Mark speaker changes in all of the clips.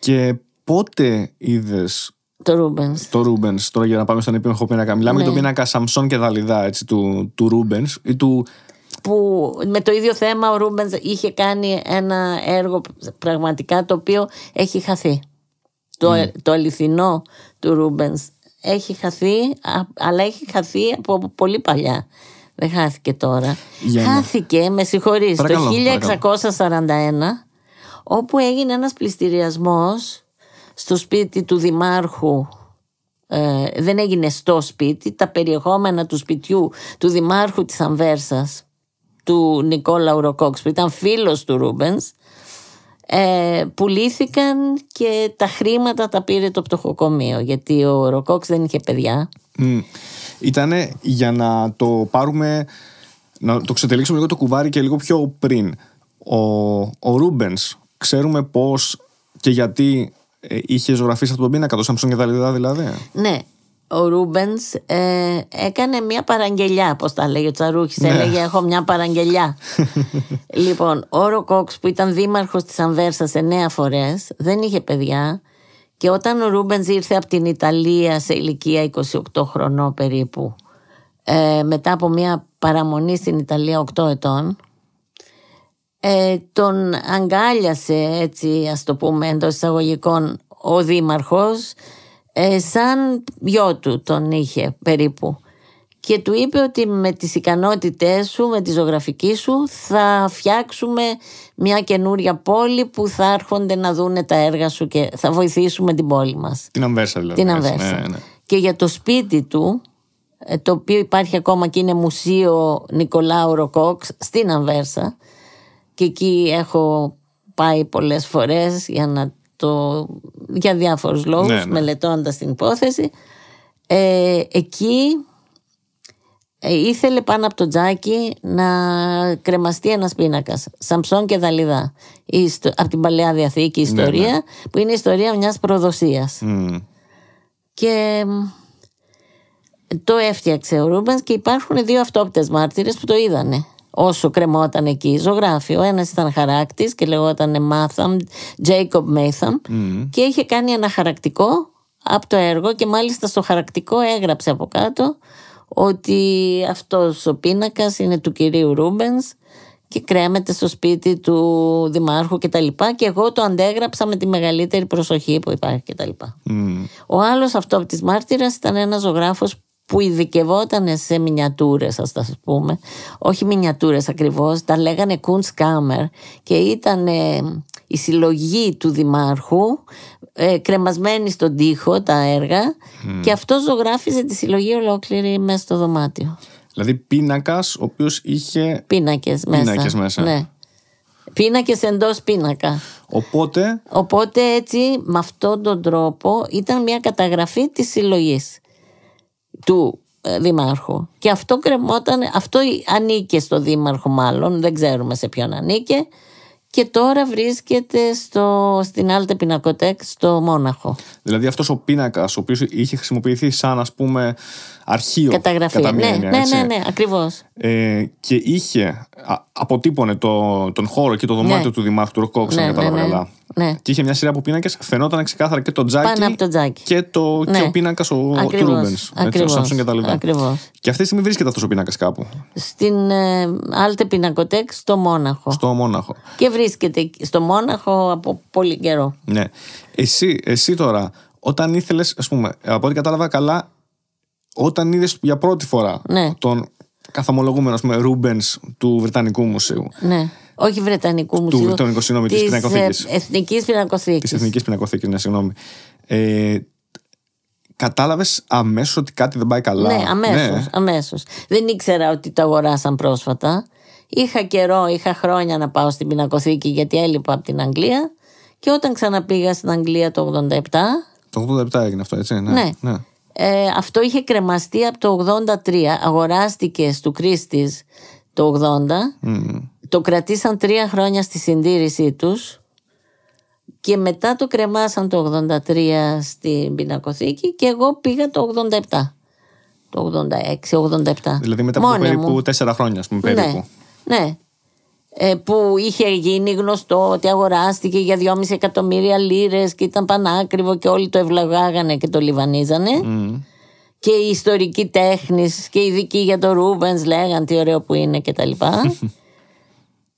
Speaker 1: Και πότε είδες. Το Ρούμπεν. Το Ρούμπεν. Τώρα για να πάμε στον επίμαχο πίνακα. Μιλάμε ναι. για τον ναι. πίνακα Σαμσόν και Δαλιδά έτσι, του, του Ρούμπεν του.
Speaker 2: Που με το ίδιο θέμα ο Ρούμπεν είχε κάνει ένα έργο πραγματικά το οποίο έχει χαθεί. Το, ναι. ε- το αληθινό του Ρούμπεν έχει χαθεί, αλλά έχει χαθεί από πολύ παλιά. Δεν χάθηκε τώρα. χάθηκε, με συγχωρείς, το 1641 όπου έγινε ένας πληστηριασμός στο σπίτι του δημάρχου ε, δεν έγινε στο σπίτι τα περιεχόμενα του σπιτιού του δημάρχου της Ανβέρσας του Νικόλα Ουροκόξ που ήταν
Speaker 1: φίλος του
Speaker 2: Ρούμπενς ε, πουλήθηκαν και τα χρήματα τα πήρε το πτωχοκομείο γιατί ο Ροκόξ δεν είχε παιδιά
Speaker 1: Ήτανε για να το πάρουμε να το ξετελίξουμε λίγο το κουβάρι και λίγο πιο πριν ο, ο Ρούμπενς ξέρουμε πώς και γιατί ε, είχε ζωγραφίσει αυτό τον πίνακα το Samsung και τα λοιπά δηλαδή.
Speaker 2: Ναι. Ο Ρούμπεν ε, έκανε μια παραγγελιά, πώς τα λέγει ο Τσαρούχης. Ναι. Έλεγε: Έχω μια παραγγελιά. λοιπόν, ο Ροκόξ που ήταν δήμαρχος της Ανβέρσα εννέα φορές, δεν είχε παιδιά. Και όταν ο Ρούμπεν ήρθε από την Ιταλία σε ηλικία 28 χρονών περίπου, ε, μετά από μια παραμονή στην Ιταλία 8 ετών, ε, τον αγκάλιασε έτσι ας το πούμε εντός εισαγωγικών ο δήμαρχος ε, σαν γιο του τον είχε περίπου και του είπε ότι με τις ικανότητές σου, με τη ζωγραφική σου θα φτιάξουμε μια καινούρια πόλη που θα έρχονται να δούνε τα έργα σου και θα βοηθήσουμε την πόλη μας.
Speaker 1: Την Αμβέρσα δηλαδή. Την Αμβέρσα. Ναι, ναι.
Speaker 2: Και για το σπίτι του, ε, το οποίο υπάρχει ακόμα και είναι μουσείο Νικολάου Ροκόξ στην Αμβέρσα, και εκεί έχω πάει πολλές φορές για να το, για διάφορους λόγους ναι, ναι. μελετώντας την υπόθεση ε, εκεί ε, ήθελε πάνω από το τζάκι να κρεμαστεί ένας πίνακας Σαμψόν και Δαλιδά από την Παλαιά Διαθήκη ναι, ιστορία που είναι η ιστορία μιας προδοσίας mm. και το έφτιαξε ο Ρούμπενς και υπάρχουν δύο αυτόπτες μάρτυρες που το είδανε όσο κρεμόταν εκεί ζωγράφοι. Ο ένας ήταν χαράκτης και λεγόταν Μάθαμ, Jacob Μέθαμ και είχε κάνει ένα χαρακτικό από το έργο και μάλιστα στο χαρακτικό έγραψε από κάτω ότι αυτός ο πίνακας είναι του κυρίου Ρούμπενς και κρέμεται στο σπίτι του δημάρχου και τα λοιπά και εγώ το αντέγραψα με τη μεγαλύτερη προσοχή που υπάρχει και Ο άλλος αυτό από τις μάρτυρες ήταν ένας ζωγράφος που ειδικευόταν σε μινιατούρες ας τα πούμε όχι μινιατούρες ακριβώς τα λέγανε Kunstkammer και ήταν η συλλογή του δημάρχου ε, κρεμασμένη στον τοίχο τα έργα και αυτό ζωγράφιζε τη συλλογή ολόκληρη μέσα στο δωμάτιο
Speaker 1: δηλαδή πίνακας ο οποίος είχε
Speaker 2: πίνακες μέσα, πίνακες μέσα. Ναι. Πίνακες εντός πίνακα.
Speaker 1: Οπότε.
Speaker 2: Οπότε έτσι, με αυτόν τον τρόπο, ήταν μια καταγραφή της συλλογής του ε, Δημάρχου. Και αυτό κρεμόταν, αυτό ανήκε στο Δήμαρχο μάλλον, δεν ξέρουμε σε ποιον ανήκε. Και τώρα βρίσκεται στο, στην Άλτε Πινακοτέκ στο Μόναχο.
Speaker 1: Δηλαδή αυτός ο πίνακας ο οποίος είχε χρησιμοποιηθεί σαν ας πούμε αρχείο. Καταγραφή. Κατά ναι. μία ναι, έννοια, ναι, ναι, ναι ακριβώς. Ε, και είχε, αποτύπωνε το, τον χώρο και το ναι. δωμάτιο του Δημάρχου του Ροκόξ, αν κατάλαβα καλά. Ναι. Και είχε μια σειρά από πίνακες. Φαινόταν ξεκάθαρα και το τζάκι, το τζάκι. και, το, ναι. και ο πίνακα του Ρούμπεν. Ο Σάμψον και τα λοιπά. Ακριβώς. Και αυτή τη στιγμή βρίσκεται αυτός ο πίνακας κάπου.
Speaker 2: Στην ε, Άλτε Πινακοτέκ στο Μόναχο.
Speaker 1: Στο Μόναχο.
Speaker 2: Και βρίσκεται στο Μόναχο από πολύ καιρό.
Speaker 1: Ναι. Εσύ, εσύ τώρα, όταν ήθελες, ας πούμε, από ό,τι κατάλαβα καλά, όταν είδες για πρώτη φορά ναι. τον καθομολογούμενο πούμε, του Βρετανικού Μουσείου.
Speaker 2: Ναι. Όχι Βρετανικού Μουσείου. Του Βρετανικού, συγγνώμη, της Εθνικής Πινακοθήκης. Της Εθνικής
Speaker 1: Πινακοθήκης, ναι, συγγνώμη. Ε, Κατάλαβες αμέσως ότι κάτι δεν πάει καλά. Ναι, αμέσως. Ναι.
Speaker 2: Αμέσως. Δεν ήξερα ότι το αγοράσαν πρόσφατα. Είχα καιρό, είχα χρόνια να πάω στην πινακοθήκη γιατί έλειπα από την Αγγλία. Και όταν ξαναπήγα στην Αγγλία το 87.
Speaker 1: Το 87 έγινε αυτό, έτσι, ναι. ναι. ναι.
Speaker 2: Ε, αυτό είχε κρεμαστεί από το 83, αγοράστηκε του Κρίστης το 80, mm. το κρατήσαν τρία χρόνια στη συντήρησή τους και μετά το κρεμάσαν το 83 στην πινακοθήκη και εγώ πήγα το 87. Το 86-87.
Speaker 1: Δηλαδή μετά από περίπου τέσσερα 4 χρόνια, ας πούμε, Ναι,
Speaker 2: ναι. Ε, που είχε γίνει γνωστό ότι αγοράστηκε για 2,5 εκατομμύρια λίρες και ήταν πανάκριβο και όλοι το ευλαγάγανε και το λιβανίζανε και οι ιστορικοί τέχνης και οι ειδικοί για το Ρούμπενς λέγαν τι ωραίο που είναι και τα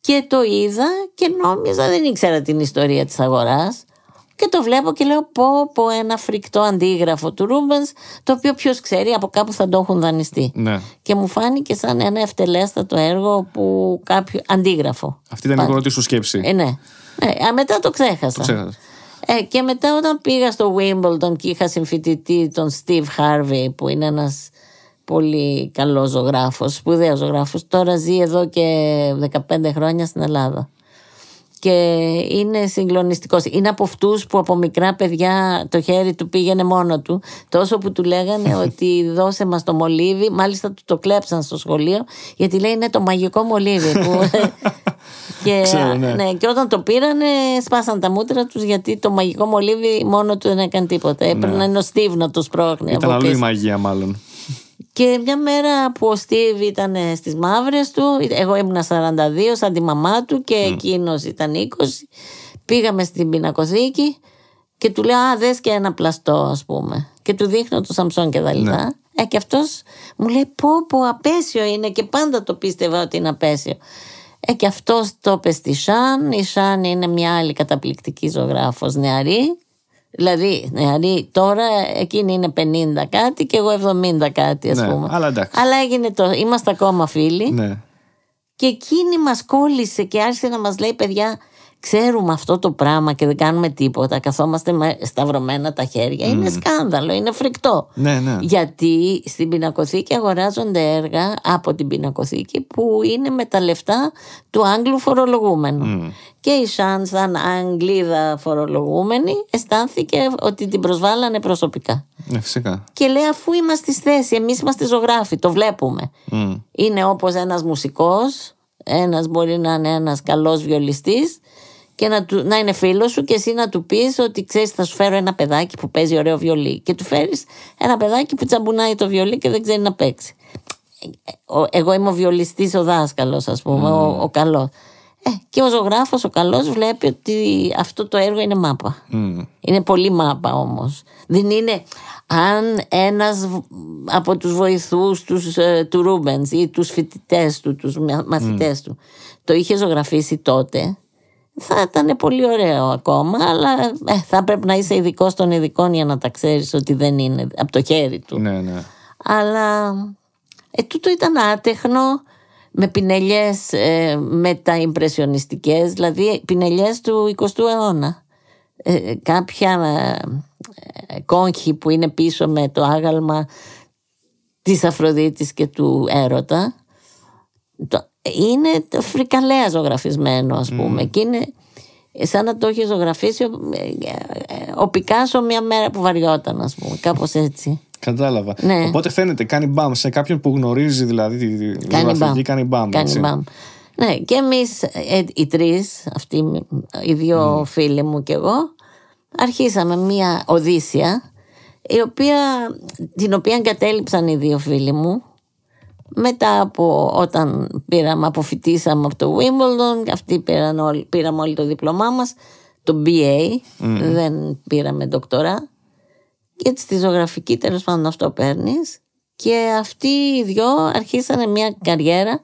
Speaker 2: και το είδα και νόμιζα δεν ήξερα την ιστορία της αγοράς και το βλέπω και λέω πω πω ένα φρικτό αντίγραφο του Ρούμπενς το οποίο ποιος ξέρει από κάπου θα το έχουν δανειστεί. Ναι. Και μου φάνηκε σαν ένα ευτελέστατο έργο που κάποιο αντίγραφο. Αυτή ήταν η
Speaker 1: πρώτη σου σκέψη. Ε,
Speaker 2: ναι. Ε, α, μετά το ξέχασα. Ε, και μετά όταν πήγα στο Wimbledon και είχα συμφοιτητή τον Steve Harvey που είναι ένας πολύ καλός ζωγράφος, σπουδαίος ζωγράφος, τώρα ζει εδώ και 15 χρόνια στην Ελλάδα και είναι συγκλονιστικός. Είναι από αυτούς που από μικρά παιδιά το χέρι του πήγαινε μόνο του. Τόσο που του λέγανε ότι δώσε μας το μολύβι, μάλιστα του το κλέψαν στο σχολείο, γιατί λέει είναι το μαγικό μολύβι. και, ναι. ναι. και όταν το πήρανε, σπάσαν τα μούτρα τους γιατί το μαγικό μολύβι μόνο του δεν έκανε τίποτα. Έπρεπε να είναι ο Στίβ να το σπρώχνει. Ήταν αλλού η
Speaker 1: μαγεία, μάλλον.
Speaker 2: Και μια μέρα που ο Στίβ ήταν ε, στις μαύρες του, εγώ ήμουν 42 σαν τη μαμά του και mm. εκείνος ήταν 20. Πήγαμε στην πινακοθήκη και του λέω: Α, δες και ένα πλαστό, ας πούμε. Και του δείχνω το Σαμψόν και τα ναι. λοιπά. Ε, και αυτός μου λέει: Πω, πω, απέσιο είναι και πάντα το πίστευα ότι είναι απέσιο. Ε, και αυτός το είπε στη Σάν. Η Σάν είναι μια άλλη καταπληκτική ζωγράφος νεαρή. Δηλαδή, δηλαδή, τώρα εκείνη είναι 50 κάτι και εγώ 70 κάτι, ας ναι, πούμε.
Speaker 1: Αλλά, αλλά
Speaker 2: έγινε το. Είμαστε ακόμα φίλοι. Ναι. Και εκείνη μας κόλλησε και άρχισε να μας λέει, παιδιά, ξέρουμε αυτό το πράγμα και δεν κάνουμε τίποτα, καθόμαστε με σταυρωμένα τα χέρια, είναι σκάνδαλο, είναι φρικτό. Ναι, ναι. Γιατί στην πινακοθήκη αγοράζονται έργα από την πινακοθήκη που είναι με τα λεφτά του Άγγλου φορολογούμενου. Και η Σάν, σαν Αγγλίδα φορολογούμενη, αισθάνθηκε ότι την προσβάλλανε προσωπικά. Ναι, φυσικά. Και λέει, αφού είμαστε στη θέση, εμείς είμαστε ζωγράφοι, το βλέπουμε. Είναι όπως ένας μουσικός, ένας μπορεί να είναι ένας καλός βιολιστής και να, του, να είναι φίλος σου και εσύ να του πεις ότι ξέρεις, θα σου φέρω ένα παιδάκι που παίζει ωραίο βιολί. Και του φέρεις ένα παιδάκι που τσαμπουνάει το βιολί και δεν ξέρει να παίξει. Ε, ε, εγώ είμαι ο βιολιστής, ο δάσκαλος, ας πούμε, ο, mm. ο καλός. Ε, και ο ζωγράφος, ο καλός, βλέπει ότι αυτό το έργο είναι μάπα. Mm. Είναι πολύ μάπα όμως. Δεν είναι. Αν ένας από τους βοηθούς ε, του Ρούμπεν ή τους φοιτητές του, τους μαθητές mm. του, το είχε ζωγραφίσει τότε, θα ήταν πολύ ωραίο ακόμα, αλλά ε, θα πρέπει να είσαι ειδικό των ειδικών για να τα ξέρεις ότι δεν είναι από το χέρι του. Ναι, ναι. Αλλά ε, τούτο ήταν άτεχνο με πινελιές ε, με τα δηλαδή πινελιές του 20ου αιώνα. Ε, κάποια ε, που είναι πίσω με το άγαλμα της Αφροδίτης και του Έρωτα είναι φρικαλέα ζωγραφισμένο ας πούμε και είναι σαν να το έχει ζωγραφίσει ο, ο Πικάσο μια μέρα που βαριόταν ας πούμε
Speaker 1: κάπως έτσι Κατάλαβα. Ναι. Οπότε φαίνεται, κάνει μπαμ σε κάποιον που γνωρίζει δηλαδή τη ζωγραφική, Κάνει μπαμ, κάνει μπαμ.
Speaker 2: Ναι, και εμείς ε, οι τρεις, αυτοί οι δύο φίλοι μου και εγώ, αρχίσαμε μία Οδύσσια, η οποία, την οποία εγκατέλειψαν οι δύο φίλοι μου μετά από όταν πήραμε, αποφυτίσαμε από το Wimbledon, αυτοί πήραν πήραμε όλοι το δίπλωμά μας, το BA, mm. δεν πήραμε δοκτορά Γιατί στη ζωγραφική τέλος πάντων αυτό παίρνεις. Και αυτοί οι δυο αρχίσανε μια καριέρα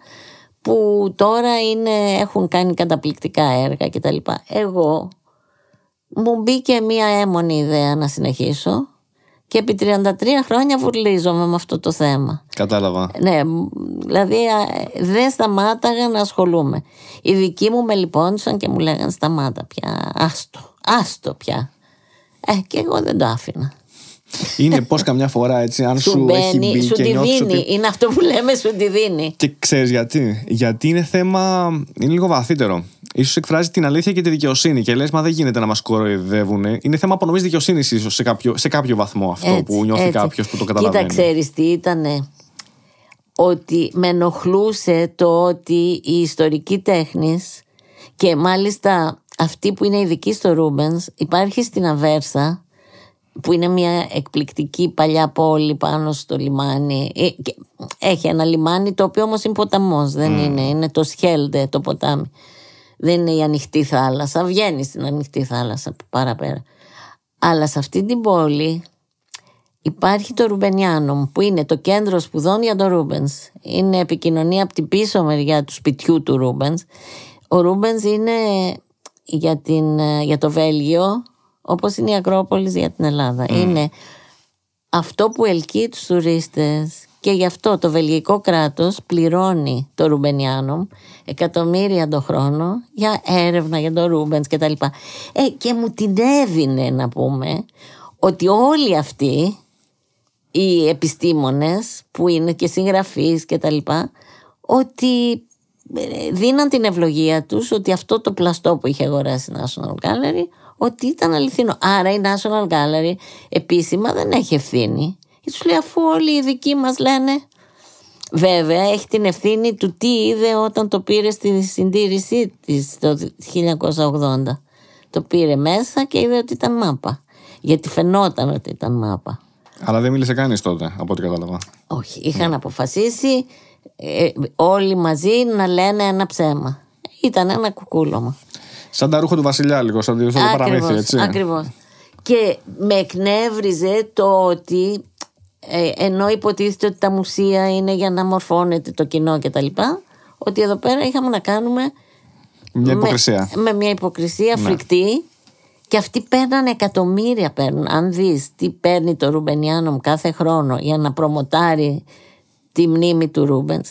Speaker 2: που τώρα είναι, έχουν κάνει καταπληκτικά έργα κτλ. Εγώ μου μπήκε μια έμονη ιδέα να συνεχίσω και επί 33 χρόνια βουρλίζομαι με αυτό το θέμα. Κατάλαβα. Ναι, δηλαδή δεν σταμάταγα να ασχολούμαι. Οι δικοί μου με λυπώνησαν και μου λέγανε σταμάτα πια, άστο, άστο πια. Ε, και εγώ δεν το
Speaker 1: άφηνα. Είναι πώς καμιά φορά έτσι, αν σου, σου μπαίνει, έχει σου τη δίνει.
Speaker 2: Είναι αυτό που λέμε, σου τη δίνει.
Speaker 1: Και ξέρεις γιατί. Γιατί είναι θέμα. είναι λίγο βαθύτερο. σω εκφράζει την αλήθεια και τη δικαιοσύνη. Και λες, μα δεν γίνεται να μας κοροϊδεύουν. Είναι θέμα απονομής δικαιοσύνης, ίσως σε κάποιο, κάποιο βαθμό αυτό που νιώθει κάποιος που το καταλαβαίνει. Κοίτα,
Speaker 2: ξέρεις τι ήτανε. Ότι με ενοχλούσε το ότι η ιστορική τέχνης και μάλιστα αυτή που είναι ειδική στο Ρούμπενς υπάρχει στην Αβέρσα που είναι μια εκπληκτική παλιά πόλη πάνω στο λιμάνι. Ε, έχει ένα λιμάνι το οποίο όμως είναι ποταμός, δεν mm. είναι. Είναι το Σχέλντε το ποτάμι. Δεν είναι η ανοιχτή θάλασσα. Βγαίνει στην ανοιχτή θάλασσα παραπέρα. Αλλά σε αυτή την πόλη υπάρχει το Ρουμπενιάνο που είναι το κέντρο σπουδών για τον Ρούμπενς. Είναι επικοινωνία από την πίσω μεριά του σπιτιού του Ρούμπενς. Ο Ρούμπενς είναι για, την, ε, για το Βέλγιο όπως είναι η Ακρόπολης για την Ελλάδα. Mm. Είναι αυτό που ελκύει τους τουρίστες και γι' αυτό το βελγικό κράτος πληρώνει το Ρουμπενιάνο εκατομμύρια το χρόνο για έρευνα για το Ρούμπενς και τα λοιπά. Ε, και μου την έδινε να πούμε ότι όλοι αυτοί οι επιστήμονες που είναι και συγγραφείς και τα λοιπά ότι ε, δίναν την ευλογία τους ότι αυτό το πλαστό που είχε αγοράσει η National Gallery ότι ήταν αληθινό. Άρα η National Gallery επίσημα δεν έχει ευθύνη. Και τους λέει αφού όλοι οι δικοί μας λένε... Βέβαια, έχει την ευθύνη του τι είδε όταν το πήρε στη συντήρησή της το 1980. Το πήρε μέσα και είδε ότι ήταν μάπα. Γιατί φαινόταν
Speaker 1: ότι ήταν μάπα. Αλλά δεν μίλησε κανείς τότε, από ό,τι κατάλαβα.
Speaker 2: Όχι, είχαν αποφασίσει ε, όλοι μαζί να λένε ένα ψέμα. Ήταν ένα
Speaker 1: κουκούλωμα. Σαν τα ρούχα του Βασιλιά, λίγο, σαν το παραμύθι, έτσι.
Speaker 2: Ακριβώς. Και με εκνεύριζε το ότι ε, ενώ υποτίθεται ότι τα μουσεία είναι για να μορφώνεται το κοινό κτλ. Ότι εδώ πέρα είχαμε να κάνουμε
Speaker 1: μια υποκρισία.
Speaker 2: Με, μια υποκρισία ναι. φρικτή. Και αυτοί παίρναν εκατομμύρια. Παίρνουν. Αν δεις τι παίρνει το Ρουμπενιάνο κάθε χρόνο για να προμοτάρει τη μνήμη του Ρούμπενς.